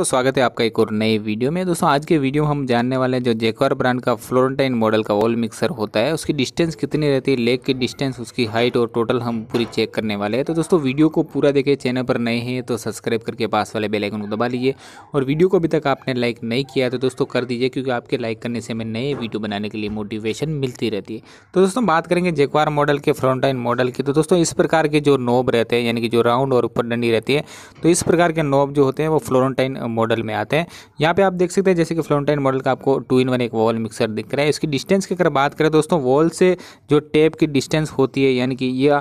तो स्वागत है आपका एक और नए वीडियो में दोस्तों आज के वीडियो में हम जानने वाले हैं जो जेकवार ब्रांड का फ्लोरेंटाइन मॉडल का वॉल मिक्सर होता है उसकी डिस्टेंस कितनी रहती है लेग की डिस्टेंस उसकी हाइट और टोटल हम पूरी चेक करने वाले हैं तो दोस्तों वीडियो को पूरा देखें चैनल पर नए हैं तो सब्सक्राइब करके पास वाले बेलाइकन को दबा लीजिए और वीडियो को अभी तक आपने लाइक नहीं किया तो दोस्तों कर दीजिए क्योंकि आपके लाइक करने से हमें नए वीडियो बनाने के लिए मोटिवेशन मिलती रहती है तो दोस्तों बात करेंगे जेकवार मॉडल के फ्लोरेंटाइन मॉडल की तो दोस्तों इस प्रकार के जो नोब रहते हैं यानी कि जो राउंड और ऊपर डंडी रहती है तो इस प्रकार के नोब जो होते हैं वो फ्लोरेंटाइन मॉडल में आते हैं यहाँ पे आप देख सकते हैं जैसे कि फ्लोटाइन मॉडल का आपको टू इन वन एक वॉल मिक्सर दिख रहा है इसकी डिस्टेंस की अगर बात करें दोस्तों वॉल से जो टेप की डिस्टेंस होती है यानी कि यह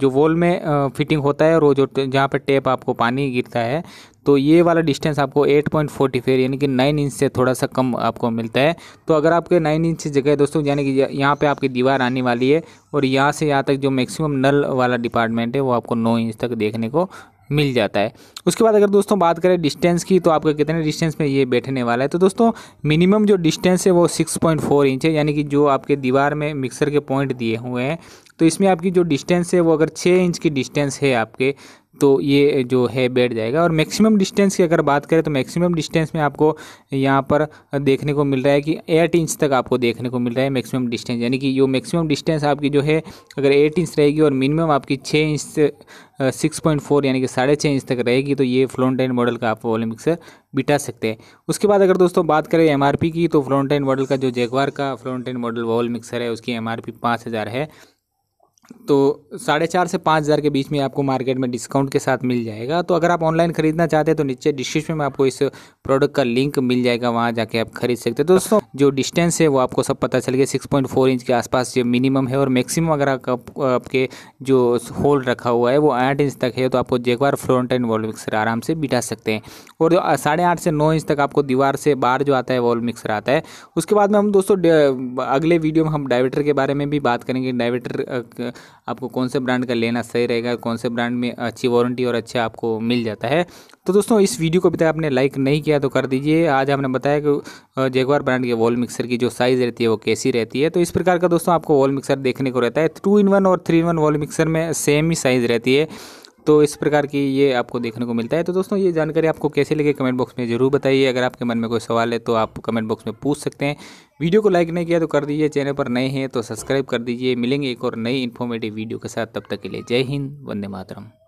जो वॉल में फिटिंग होता है और वो जो जहाँ पर टेप आपको पानी गिरता है तो ये वाला डिस्टेंस आपको 8.44 पॉइंट यानी कि 9 इंच से थोड़ा सा कम आपको मिलता है तो अगर आपके 9 इंच की जगह दोस्तों यानी कि यहाँ पे आपकी दीवार आने वाली है और यहाँ से यहाँ तक जो मैक्सिमम नल वाला डिपार्टमेंट है वो आपको 9 इंच तक देखने को मिल जाता है उसके बाद अगर दोस्तों बात करें डिस्टेंस की तो आपका कितने डिस्टेंस में ये बैठने वाला है तो दोस्तों मिनिमम जो डिस्टेंस है वो 6.4 इंच है यानी कि जो आपके दीवार में मिक्सर के पॉइंट दिए हुए हैं तो इसमें आपकी जो डिस्टेंस है वो अगर छः इंच की डिस्टेंस है आपके तो ये जो है बैठ जाएगा और मैक्सिमम डिस्टेंस की अगर बात करें तो मैक्सिमम डिस्टेंस में आपको यहाँ पर देखने को मिल रहा है कि एट इंच तक आपको देखने को मिल रहा है मैक्सिमम डिस्टेंस यानी कि जो मैक्सिमम डिस्टेंस आपकी जो है अगर एट इंच रहेगी और मिनिमम आपकी छः इंच से सिक्स पॉइंट फोर यानी कि साढ़े छः इंच तक रहेगी तो ये फ्लोनटाइन मॉडल का आप वॉल्यूम मिक्सर बिटा सकते हैं उसके बाद अगर दोस्तों बात करें एम की तो फ्लोनटाइन मॉडल का जो जेगवार का फ्लोनटाइन मॉडल वॉल मिक्सर है उसकी एम आर है तो साढ़े चार से पाँच हज़ार के बीच में आपको मार्केट में डिस्काउंट के साथ मिल जाएगा तो अगर आप ऑनलाइन खरीदना चाहते हैं तो नीचे डिस्क्रिप्शन में आपको इस प्रोडक्ट का लिंक मिल जाएगा वहाँ जाके आप खरीद सकते हैं तो दोस्तों जो डिस्टेंस है वो आपको सब पता चल गया सिक्स पॉइंट फोर इंच के आसपास ये मिनिमम है और मैक्सिमम अगर आप, आपके जो होल रखा हुआ है वो आठ इंच तक है तो आपको Jaquar front end wall mixer आराम से बिठा सकते हैं और जो साढ़े आठ से नौ इंच तक आपको दीवार से बाहर जो आता है वॉल मिक्सर आता है उसके बाद में हम दोस्तों अगले वीडियो में हम डाइवेटर के बारे में भी बात करेंगे डाइवेटर आपको कौन से ब्रांड का लेना सही रहेगा कौन से ब्रांड में अच्छी वारंटी और अच्छा आपको मिल जाता है तो दोस्तों इस वीडियो को अभी तक आपने लाइक नहीं किया तो कर दीजिए आज हमने बताया कि जेगवार ब्रांड के वॉल मिक्सर की जो साइज़ रहती है वो कैसी रहती है तो इस प्रकार का दोस्तों आपको वॉल मिक्सर देखने को रहता है टू इन वन और three in one wall mixer में सेम ही साइज़ रहती है तो इस प्रकार की ये आपको देखने को मिलता है तो दोस्तों ये जानकारी आपको कैसे लगे कमेंट बॉक्स में ज़रूर बताइए अगर आपके मन में कोई सवाल है तो आप कमेंट बॉक्स में पूछ सकते हैं वीडियो को लाइक नहीं किया तो कर दीजिए चैनल पर नए हैं तो सब्सक्राइब कर दीजिए मिलेंगे एक और नई इन्फॉर्मेटिव वीडियो के साथ तब तक के लिए जय हिंद वंदे मातरम